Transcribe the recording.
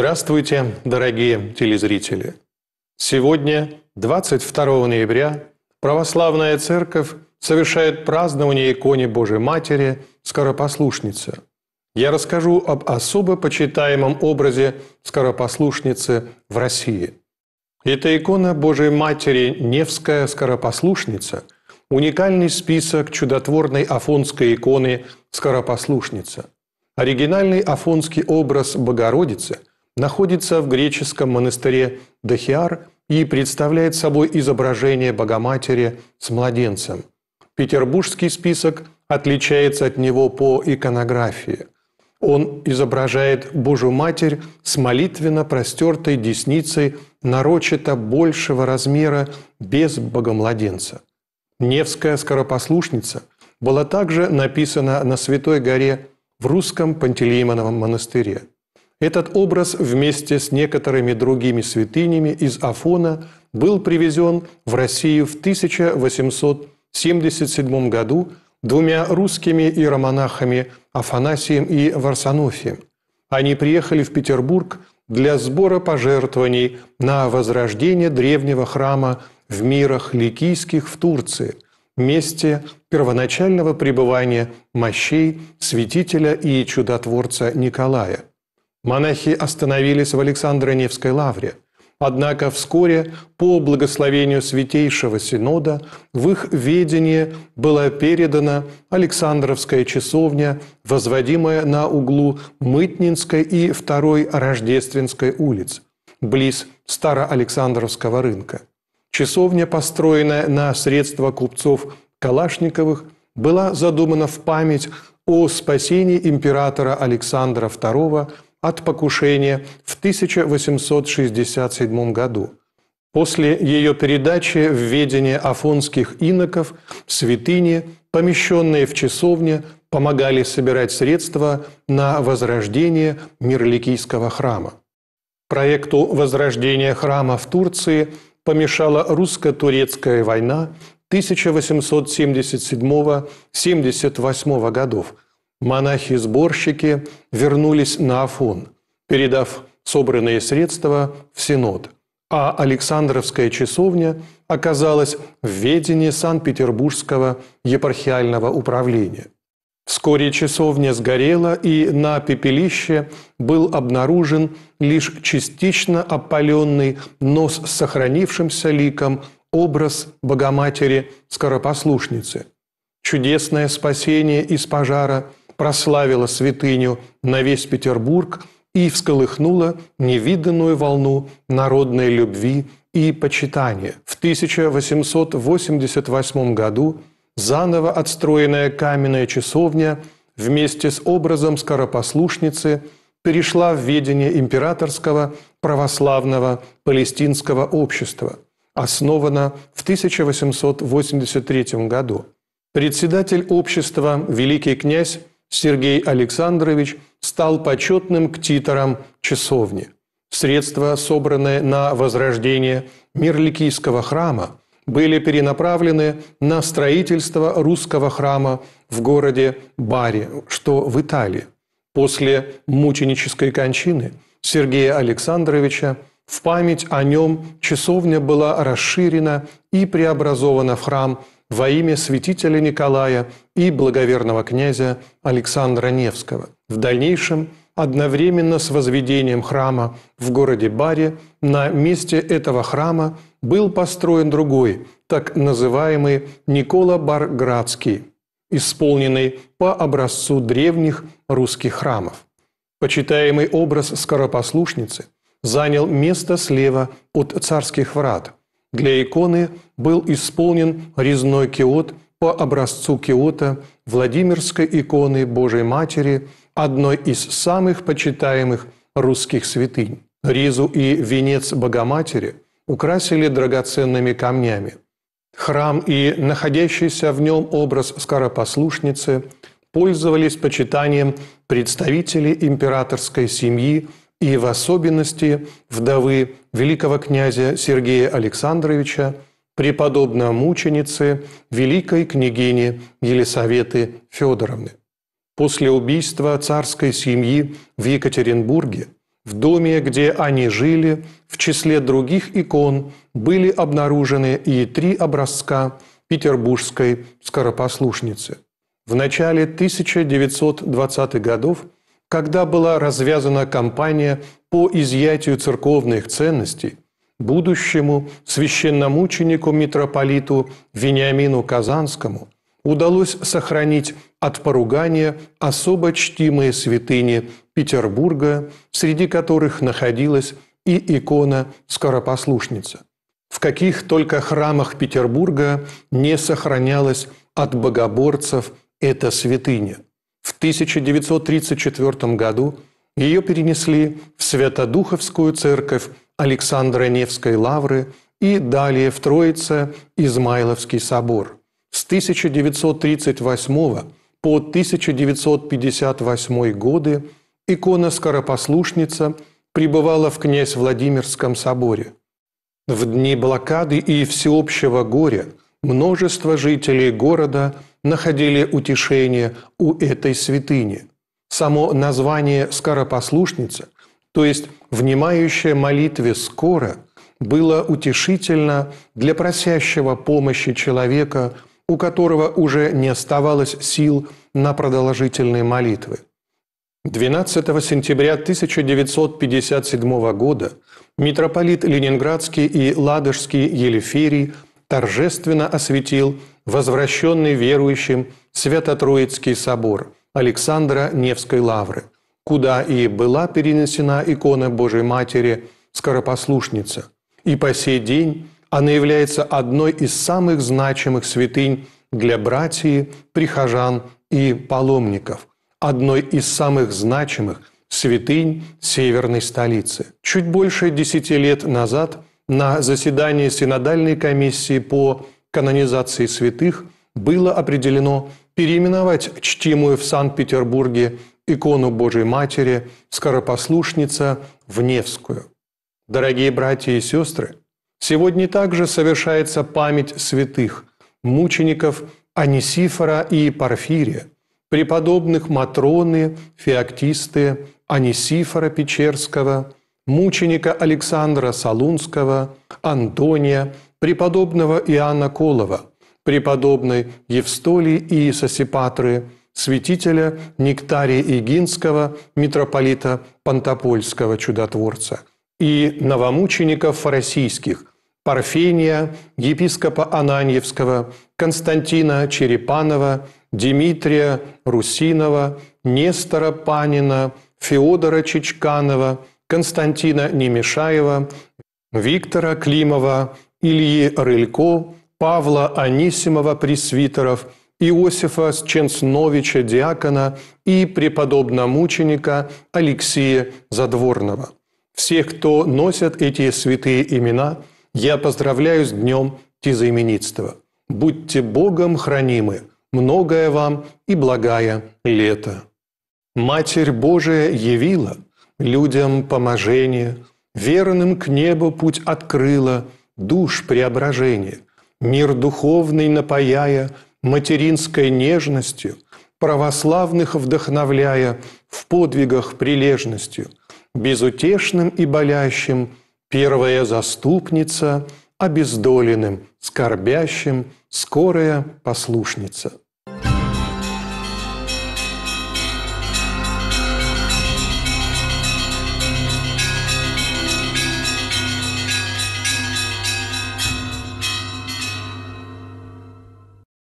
Здравствуйте, дорогие телезрители! Сегодня, 22 ноября, Православная Церковь совершает празднование иконе Божьей Матери Скоропослушницы. Я расскажу об особо почитаемом образе Скоропослушницы в России. Эта икона Божьей Матери Невская Скоропослушница – уникальный список чудотворной афонской иконы Скоропослушница. Оригинальный афонский образ Богородицы – находится в греческом монастыре Дахиар и представляет собой изображение Богоматери с младенцем. Петербургский список отличается от него по иконографии. Он изображает Божью Матерь с молитвенно простертой десницей нарочито большего размера без богомладенца. Невская скоропослушница была также написана на Святой горе в русском Пантелеймоновом монастыре. Этот образ вместе с некоторыми другими святынями из Афона был привезен в Россию в 1877 году двумя русскими иеромонахами Афанасием и Варсонофием. Они приехали в Петербург для сбора пожертвований на возрождение древнего храма в мирах Ликийских в Турции, месте первоначального пребывания мощей святителя и чудотворца Николая – Монахи остановились в Александро-Невской лавре. Однако вскоре, по благословению Святейшего Синода, в их ведение была передана Александровская часовня, возводимая на углу Мытнинской и Второй Рождественской улиц, близ Староалександровского рынка. Часовня, построенная на средства купцов Калашниковых, была задумана в память о спасении императора Александра II – от покушения в 1867 году. После ее передачи в ведение афонских иноков святыни, помещенные в часовне, помогали собирать средства на возрождение Мирликийского храма. Проекту возрождения храма в Турции помешала русско-турецкая война 1877-78 годов – монахи-сборщики вернулись на Афон, передав собранные средства в Синод, а Александровская часовня оказалась в ведении Санкт-Петербургского епархиального управления. Вскоре часовня сгорела, и на пепелище был обнаружен лишь частично опаленный, но с сохранившимся ликом образ Богоматери-скоропослушницы. Чудесное спасение из пожара – прославила святыню на весь Петербург и всколыхнула невиданную волну народной любви и почитания. В 1888 году заново отстроенная каменная часовня вместе с образом скоропослушницы перешла в ведение императорского православного палестинского общества, основана в 1883 году. Председатель общества, великий князь Сергей Александрович стал почетным ктитором часовни. Средства, собранные на возрождение Мирликийского храма, были перенаправлены на строительство русского храма в городе Бари, что в Италии. После мученической кончины Сергея Александровича в память о нем часовня была расширена и преобразована в храм во имя святителя Николая и благоверного князя Александра Невского. В дальнейшем одновременно с возведением храма в городе Баре на месте этого храма был построен другой, так называемый Никола Барградский, исполненный по образцу древних русских храмов. Почитаемый образ скоропослушницы занял место слева от царских врат – для иконы был исполнен резной киот по образцу киота Владимирской иконы Божией Матери, одной из самых почитаемых русских святынь. Ризу и венец Богоматери украсили драгоценными камнями. Храм и находящийся в нем образ скоропослушницы пользовались почитанием представителей императорской семьи и в особенности вдовы великого князя Сергея Александровича, преподобно-мученицы великой княгини Елисаветы Федоровны. После убийства царской семьи в Екатеринбурге в доме, где они жили, в числе других икон были обнаружены и три образца петербургской скоропослушницы. В начале 1920-х годов – когда была развязана кампания по изъятию церковных ценностей, будущему священномученику митрополиту Вениамину Казанскому удалось сохранить от поругания особо чтимые святыни Петербурга, среди которых находилась и икона «Скоропослушница». В каких только храмах Петербурга не сохранялась от богоборцев эта святыня – в 1934 году ее перенесли в Святодуховскую церковь Александра Невской лавры и далее в Троице Измайловский собор. С 1938 по 1958 годы икона «Скоропослушница» пребывала в князь Владимирском соборе. В дни блокады и всеобщего горя – множество жителей города находили утешение у этой святыни. Само название «скоропослушница», то есть «внимающая молитве скоро», было утешительно для просящего помощи человека, у которого уже не оставалось сил на продолжительные молитвы. 12 сентября 1957 года митрополит Ленинградский и Ладожский Елеферий – торжественно осветил возвращенный верующим Свято-Троицкий собор Александра Невской лавры, куда и была перенесена икона Божьей Матери Скоропослушница. И по сей день она является одной из самых значимых святынь для братьев, прихожан и паломников, одной из самых значимых святынь северной столицы. Чуть больше десяти лет назад – на заседании Синодальной комиссии по канонизации святых было определено переименовать чтимую в Санкт-Петербурге икону Божьей Матери «Скоропослушница» в Невскую. Дорогие братья и сестры, сегодня также совершается память святых, мучеников Анисифора и Порфирия, преподобных Матроны, Феоктисты, Анисифора Печерского – мученика Александра Салунского, Антония, преподобного Иоанна Колова, преподобной Евстолии и Сосипатры, святителя Нектария Игинского, митрополита Пантопольского чудотворца и новомучеников российских: Парфения, епископа Ананьевского, Константина Черепанова, Дмитрия Русинова, Нестора Панина, Феодора Чичканова, Константина Немешаева, Виктора Климова, Ильи Рылько, Павла Анисимова-Пресвитеров, Иосифа Сченсновича Диакона и мученика Алексея Задворного. Всех, кто носят эти святые имена, я поздравляю с Днем Тезаименитства. Будьте Богом хранимы, многое вам и благая лето. Матерь Божия явила – людям поможение, верным к небу путь открыла, душ преображение, мир духовный напаяя материнской нежностью, православных вдохновляя в подвигах прилежностью, безутешным и болящим первая заступница, обездоленным, скорбящим, скорая послушница.